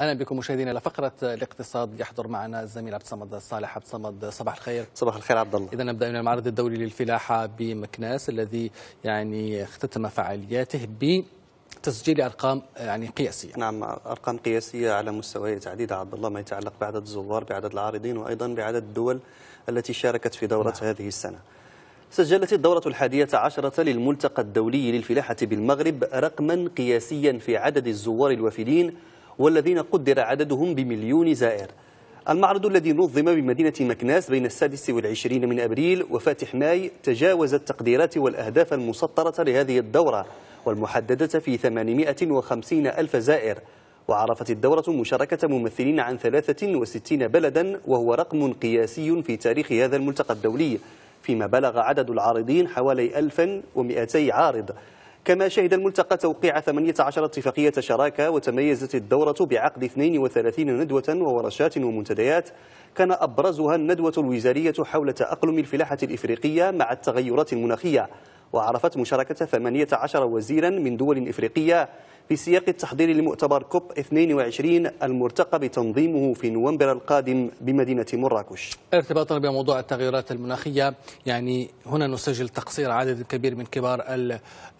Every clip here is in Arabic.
اهلا بكم مشاهدينا الى فقره الاقتصاد يحضر معنا الزميل عبد الصمد الصالح عبد الصمد صباح الخير صباح الخير عبد الله اذا نبدا من المعرض الدولي للفلاحه بمكناس الذي يعني اختتم فعالياته ب تسجيل ارقام يعني قياسيه. نعم ارقام قياسيه على مستويات عديده عبد الله ما يتعلق بعدد الزوار، بعدد العارضين وايضا بعدد الدول التي شاركت في دوره نعم. هذه السنه. سجلت الدورة الحادية عشرة للملتقى الدولي للفلاحة بالمغرب رقما قياسيا في عدد الزوار الوافدين والذين قدر عددهم بمليون زائر المعرض الذي نظم بمدينة مكناس بين السادس والعشرين من أبريل وفاتح ماي تجاوز التقديرات والأهداف المسطرة لهذه الدورة والمحددة في 850 ألف زائر وعرفت الدورة مشاركة ممثلين عن 63 بلدا وهو رقم قياسي في تاريخ هذا الملتقى الدولي فيما بلغ عدد العارضين حوالي 1200 عارض كما شهد الملتقى توقيع 18 اتفاقية شراكة وتميزت الدورة بعقد 32 ندوة وورشات ومنتديات كان أبرزها الندوة الوزارية حول تأقلم الفلاحة الإفريقية مع التغيرات المناخية وعرفت مشاركة 18 وزيرا من دول إفريقية في سياق التحضير لمؤتمر كوب 22 المرتقب تنظيمه في نوفمبر القادم بمدينة مراكش ارتباطا بموضوع التغيرات المناخية يعني هنا نسجل تقصير عدد كبير من كبار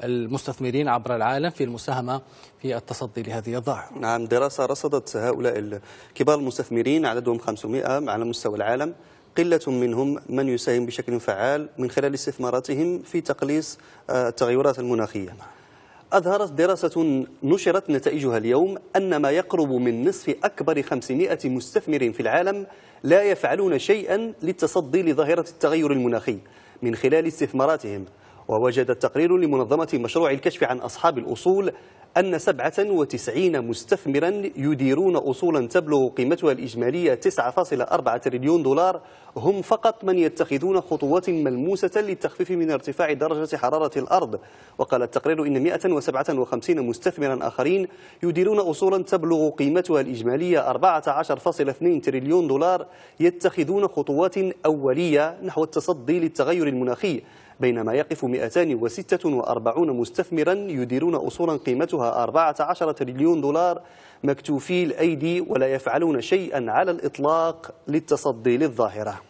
المستثمرين عبر العالم في المساهمة في التصدي لهذه الظاهرة نعم دراسة رصدت هؤلاء كبار المستثمرين عددهم 500 على مستوى العالم قلة منهم من يساهم بشكل فعال من خلال استثماراتهم في تقليص آه، التغيرات المناخية أظهرت دراسة نشرت نتائجها اليوم أن ما يقرب من نصف أكبر 500 مستثمر في العالم لا يفعلون شيئا للتصدي لظاهرة التغير المناخي من خلال استثماراتهم ووجد التقرير لمنظمة مشروع الكشف عن أصحاب الأصول أن 97 مستثمرا يديرون أصولا تبلغ قيمتها الإجمالية 9.4 تريليون دولار هم فقط من يتخذون خطوات ملموسة للتخفيف من ارتفاع درجة حرارة الأرض وقال التقرير إن 157 مستثمرا آخرين يديرون أصولا تبلغ قيمتها الإجمالية 14.2 تريليون دولار يتخذون خطوات أولية نحو التصدي للتغير المناخي بينما يقف 246 مستثمرا يديرون أصولا قيمتها 14 تريليون دولار مكتوفي الأيدي ولا يفعلون شيئا على الإطلاق للتصدي للظاهرة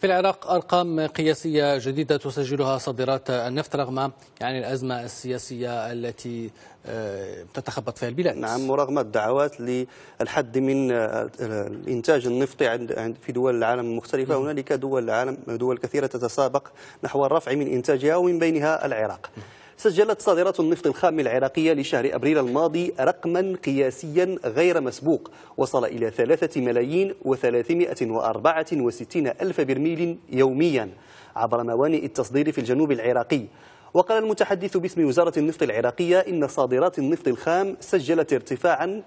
في العراق أرقام قياسية جديدة تسجلها صادرات النفط رغم يعني الأزمة السياسية التي آه، تتخبط فيها البلاد نعم ورغم الدعوات للحد من آه، الإنتاج النفطي عند في دول العالم المختلفة هنالك دول العالم دول كثيرة تتسابق نحو الرفع من إنتاجها ومن بينها العراق سجلت صادرات النفط الخام العراقية لشهر أبريل الماضي رقما قياسيا غير مسبوق وصل إلى 3 ملايين و364 ألف برميل يوميا عبر موانئ التصدير في الجنوب العراقي وقال المتحدث باسم وزارة النفط العراقية إن صادرات النفط الخام سجلت ارتفاعا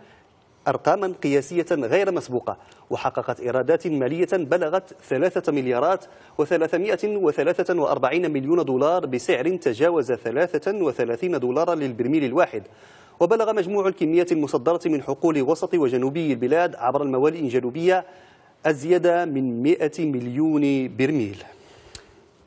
أرقاما قياسية غير مسبوقة وحققت إيرادات مالية بلغت 3 مليارات و343 مليون دولار بسعر تجاوز 33 دولارا للبرميل الواحد وبلغ مجموع الكمية المصدرة من حقول وسط وجنوبي البلاد عبر الموالئ الجنوبية أزيد من 100 مليون برميل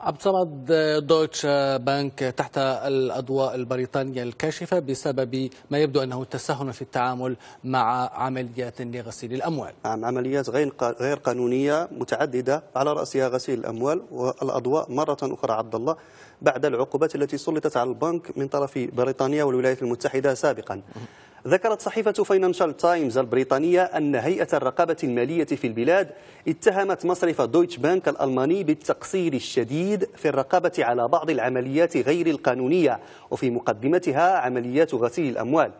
عبد الصمد دويتش بنك تحت الأضواء البريطانية الكاشفة بسبب ما يبدو أنه تساهل في التعامل مع عمليات لغسيل الأموال نعم عمليات غير قانونية متعددة على رأسها غسيل الأموال والأضواء مرة أخرى عبد الله بعد العقوبات التي سلطت على البنك من طرف بريطانيا والولايات المتحدة سابقا ذكرت صحيفة فاينانشال تايمز البريطانية أن هيئة الرقابة المالية في البلاد اتهمت مصرف دويتش بانك الألماني بالتقصير الشديد في الرقابة على بعض العمليات غير القانونية وفي مقدمتها عمليات غسيل الأموال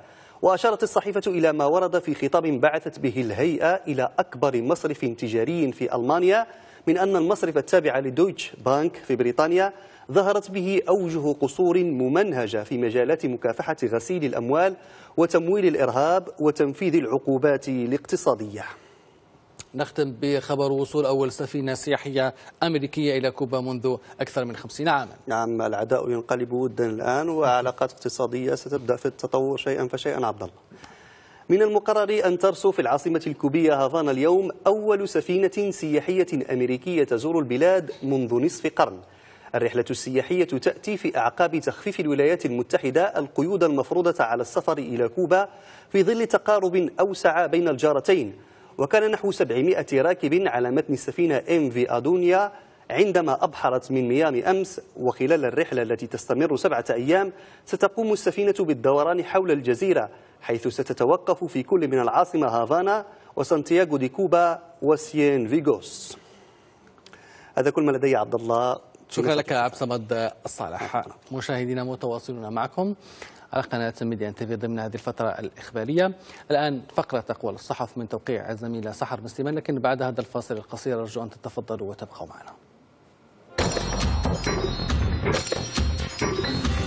وأشارت الصحيفة إلى ما ورد في خطاب بعثت به الهيئة إلى أكبر مصرف تجاري في ألمانيا من أن المصرف التابع لدويتش بانك في بريطانيا ظهرت به أوجه قصور ممنهجة في مجالات مكافحة غسيل الأموال وتمويل الإرهاب وتنفيذ العقوبات الاقتصادية نختم بخبر وصول أول سفينة سياحية أمريكية إلى كوبا منذ أكثر من خمسين عاما نعم العداء ينقلب ودا الآن وعلاقات اقتصادية ستبدأ في التطور شيئا فشيئا عبد الله من المقرر أن ترسو في العاصمة الكوبية هافانا اليوم أول سفينة سياحية أمريكية تزور البلاد منذ نصف قرن الرحلة السياحية تأتي في أعقاب تخفيف الولايات المتحدة القيود المفروضة على السفر إلى كوبا في ظل تقارب أوسع بين الجارتين وكان نحو 700 راكب على متن السفينة ام في أدونيا عندما أبحرت من ميامي أمس وخلال الرحلة التي تستمر سبعة أيام ستقوم السفينة بالدوران حول الجزيرة حيث ستتوقف في كل من العاصمة هافانا وسانتياغو دي كوبا وسيين فيغوس هذا كل ما لدي عبد الله شكرا لك عبد الصمد الصالح نعم. مشاهدينا متواصلون معكم على قناة ميديا تيفي ضمن هذه الفترة الإخبارية الآن فقرة أقوال الصحف من توقيع الزميلة سحر مسلمان لكن بعد هذا الفاصل القصير أرجو أن تتفضلوا وتبقوا معنا どんどん。